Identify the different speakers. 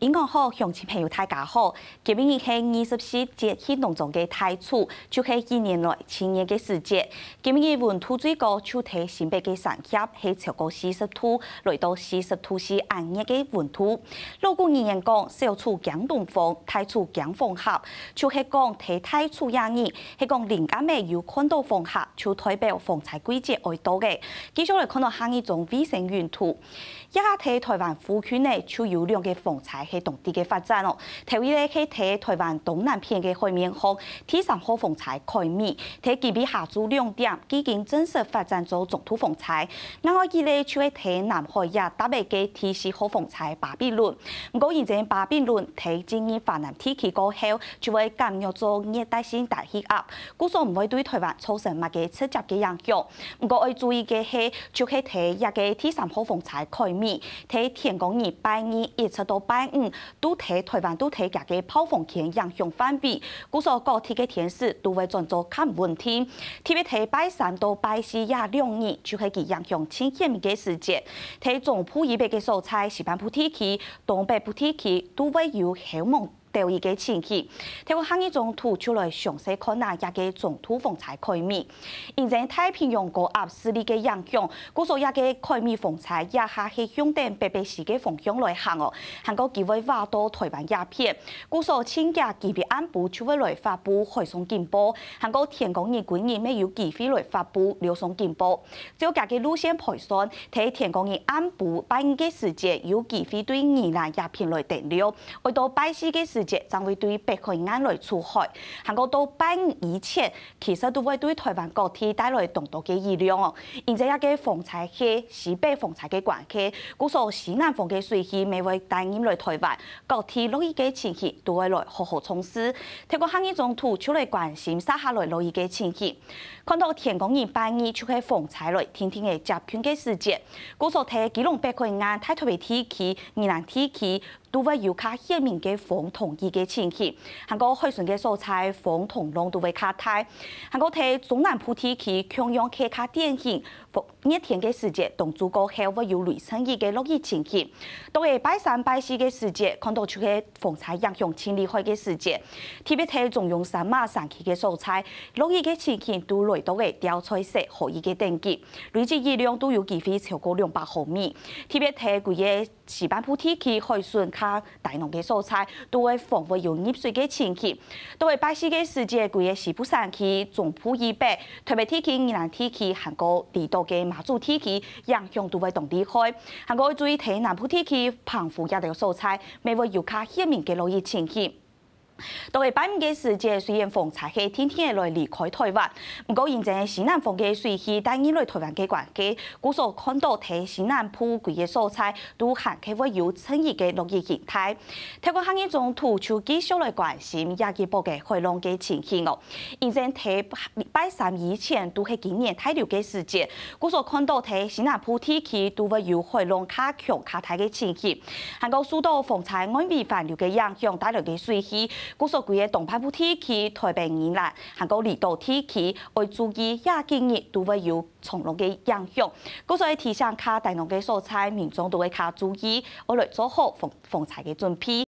Speaker 1: 英国好乡亲朋友大家好，今日日系二十四节气当中嘅大处，就系一年内春年嘅时节。今日温度最高，就睇新北嘅山脚系超过四十度，来到四十度是炎热嘅温度。老古人讲，小处降东风，大处降风合，就系讲睇太处天气，系讲人间咩有看到风合，就代表风采季节来到嘅。接下来看到下一种卫星云图，一下睇台湾副区内就有两个风采。系当地嘅发展哦。特别咧去睇台湾东南片嘅海面风，天上好风才开面，睇几笔下注亮点，基金正式发展做总土风采。我我记咧就会睇南海亚搭配嘅天时好风采，巴比伦，不过现在巴比伦睇今年发南天气过后，就会减弱做热带性大气压，故所唔会对台湾造成乜嘅直接嘅影响。不过要注意嘅系，就去睇一个天上好风才开面，睇天公二拜二一直到拜都睇台湾都睇家己剖風險影响反围，故说各地嘅天時都会转作看问题。特别係拜三到拜四亞两日，就係個影响清晰嘅时节。喺中部以北嘅蔬菜、西班部提氣、东北部提氣都会有很猛。有伊个情形，透过寒意中吐出来，详细看能也个总土风采开面，现在太平洋高压势力嘅影响，据说也个开面风采也下系向东北北西嘅方向来行哦。韩国几位花到台湾鸦片，说请假级别按部就会来发布海上警报，韩国田港日管日没有机会来发布流上警报，只有个个路线排算，替田港日按部摆嘅时节有机会对越南鸦片来登留，回到拜时嘅时。就會對白雲安来处罚，韩国到百年以前，其实都会对台湾各地帶來重大嘅虑哦。现在一个房产去，西北房产嘅关係，故所西南方嘅水未咪带帶来台湾，各地落雨嘅情形，都会来好好重事，睇過今日從土出来关心，撒下來落雨嘅情形，看到天公人半夜就喺房产落，天天嘅集權嘅時節，故所睇起龍白雲安太特天气，氣，呢天气。都会有较鲜明嘅风同意嘅天气，韩国海顺嘅蔬菜风同量都会较低。韩国睇中南普天气，强阳黑卡典型，热天嘅时节同祖国黑会有雷阵雨嘅落雨天气，到下拜三拜四嘅时节，看到就系风采影响强烈海嘅时节。特别睇中央山马山区嘅蔬菜落雨嘅天气都来到嘅调彩色和意嘅等级，累计雨量都有机会超过两百毫米。特别睇贵嘅西半普天气海顺。睇大農嘅蔬菜都会防腐用熱水嘅清洗，都會擺喺嘅時節貴嘅西部山区，重普二北特别天气熱南天气，韩国地道嘅马祖天气影响都会同厉害，韩国要注意台南普天气，澎湖一带嘅蔬菜，咪會游客鮮面嘅老葉清洗。都係百幾時，世界，虽然房產係天天嘅来离开台湾，不过现在西南风向水氣帶来台湾嘅关佢故所看到睇西南铺贵嘅蔬菜都含起会有春意嘅落葉形态。透过行业中土就继续来关心亚區博嘅海浪嘅情形哦，现在睇百三以前都係今年太流嘅世界，故所看到睇西南铺天气都会有海浪卡强卡大嘅情形，韩国受到房采安危繁流嘅影响帶來嘅水氣。古所佢嘅东派部天气特别影響，同国二度天氣，要注意亚熱帶都会有从容嘅影响。古所以，地上卡大农嘅蔬菜，民众都会卡注意，我嚟做好防防灾嘅准备。